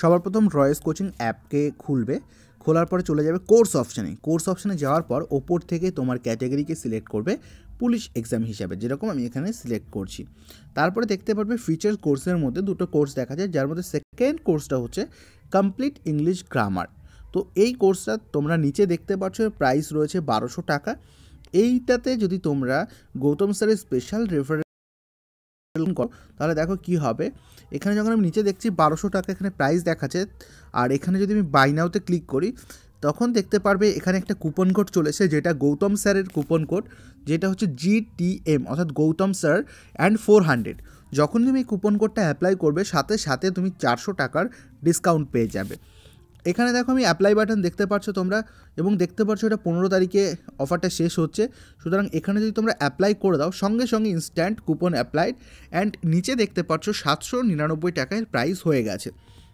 সবার প্রথম রয়েস কোচিং অ্যাপকে খুলবে খোলার পরে চলে যাবে কোর্স অপশানে কোর্স অপশানে যাওয়ার পর ওপর থেকে তোমার ক্যাটাগরিকে সিলেক্ট করবে পুলিশ এক্সাম হিসাবে যেরকম আমি এখানে সিলেক্ট করছি তারপরে দেখতে পারবে ফিচার কোর্সের মধ্যে দুটো কোর্স দেখা যায় যার মধ্যে সেকেন্ড কোর্সটা হচ্ছে কমপ্লিট ইংলিশ গ্রামার তো এই কোর্সটা তোমরা নিচে দেখতে পাচ্ছ প্রাইস রয়েছে বারোশো টাকা এইটাতে যদি তোমরা গৌতম স্যারের স্পেশাল রেফারেন্স করো তাহলে দেখো কি হবে এখানে যখন আমি নিচে দেখছি বারোশো টাকা এখানে প্রাইস দেখাচ্ছে আর এখানে যদি আমি বাইনাওতে ক্লিক করি তখন দেখতে পারবে এখানে একটা কুপন কোড চলেছে যেটা গৌতম স্যারের কুপন কোড যেটা হচ্ছে জিটিএম অর্থাৎ Gautam sir and four hundred যখন তুমি কুপন কোডটা অ্যাপ্লাই করবে সাথে সাথে তুমি চারশো টাকার ডিসকাউন্ট পেয়ে যাবে এখানে দেখো আমি অ্যাপ্লাই বাটন দেখতে পাচ্ছ তোমরা এবং দেখতে পাচ্ছ এটা পনেরো তারিখে অফারটা শেষ হচ্ছে সুতরাং এখানে যদি তোমরা অ্যাপ্লাই করে দাও সঙ্গে সঙ্গে ইনস্ট্যান্ট কুপন অ্যাপ্লাইড অ্যান্ড নিচে দেখতে পাচ্ছ সাতশো নিরানব্বই টাকায় প্রাইস হয়ে গেছে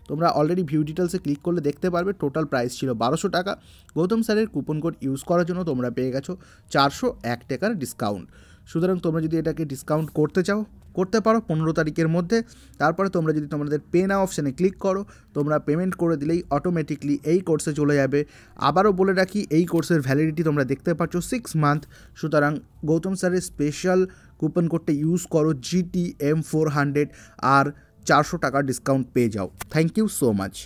তোমরা অলরেডি ভিউ ডিটেলসে ক্লিক করলে দেখতে পারবে টোটাল প্রাইস ছিল বারোশো টাকা গৌতম স্যারের কুপন কোড ইউজ করার জন্য তোমরা পেয়ে গেছো চারশো এক টাকার ডিসকাউন্ট সুতরাং তোমরা যদি এটাকে ডিসকাউন্ট করতে চাও করতে পারো পনেরো তারিখের মধ্যে তারপরে তোমরা যদি তোমাদের পে না অপশানে ক্লিক করো তোমরা পেমেন্ট করে দিলেই অটোমেটিকলি এই কোর্সে চলে যাবে আবারও বলে রাখি এই কোর্সের ভ্যালিডিটি তোমরা দেখতে পাচ্ছ সিক্স মান্থ সুতরাং গৌতম স্যারের স্পেশাল কুপন কোডটা ইউজ করো জিটি এম ফোর হান্ড্রেড আর চারশো টাকা ডিসকাউন্ট পেয়ে যাও থ্যাংক ইউ সো মাচ